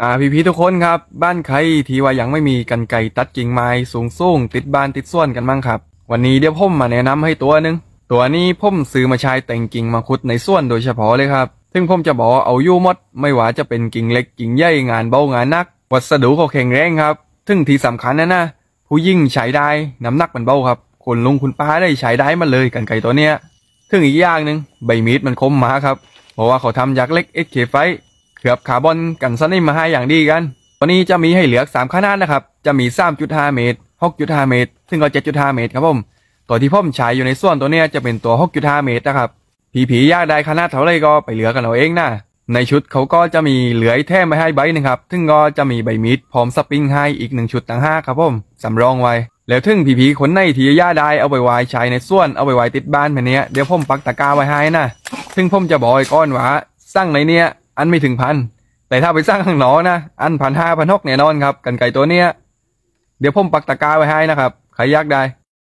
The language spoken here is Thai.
อ่าพี่พีทุกคนครับบ้านใครที่ว่ายังไม่มีกันไก่ตัดกิ่งไม้ สูงสูงติดบ้านติดส่วนกันบ้างครับ วันนี้เดี๋ยวพ่มมาแนะนำให้ตัวนึง ตัวนี้พ่มซื้อมาใช้แต่งกิ่งมาขุดในส่วนโดยเฉพาะเลยครับซึ่งพ่มจะบอกเอายู่มด ไม่ว่าจะเป็นกิ่งเล็กกิ่งใหญ่งานเบางานนัก วัสดุเขาแข็งแรงครับ ซึ่งที่สำคัญนะนะ ผู้ยิ่งใช้ได้น้ำหนักมันเบาครับ คนลุงคุณป้าได้ใช้ได้มาเลยกันไก่ตัวเนี้ยซึ่งอีกอย่างหนึ่งใบมีดมันคมมาครับเพราะว่าเขาทำจากเล็กเอ็กเคไฟเคลือบคาร์บอนกันสนิมมาให้อย่างดีกันตันนี้จะมีให้เหลือ3ขนาดนะครับ จะมี 3.5 เมตร6.5เมตรซึ่งก็ 7.5เมตรครับผมตัวที่พ่อมใช้อยู่ในส่วนตัวเนี้ยจะเป็นตัว 6.5เมตรนะครับผีผียากได้ขนาดเท่าไรก็ไปเหลือกันเอาเองนะในชุดเขาก็จะมีเหลือแท่มาให้ใบนึงครับ ซึ่งก็จะมีใบมีดพร้อมสปริงให้อีกหนึ่งชุดต่างห้าครับผมสำรองไว้ แล้วถึงผีผีคนในทีย่าได้เอาไปไว้ใช้ในส่วนเอาไปไว้ติดบ้านแบบนี้ เดี๋ยวผมปักตะกาไว้ให้นะซึ่งผมจะบอกไอ้ก้อนว่าสร้างในเนี้ยอันไม่ถึงพัน แต่ถ้าไปสร้างข้างนอกนะ อันพันห้าพันหกแน่นอนครับ กันไก่ตัวเนี้ย เดี๋ยวผมปักตะก้าไว้ให้นะครับ ใครอยากได้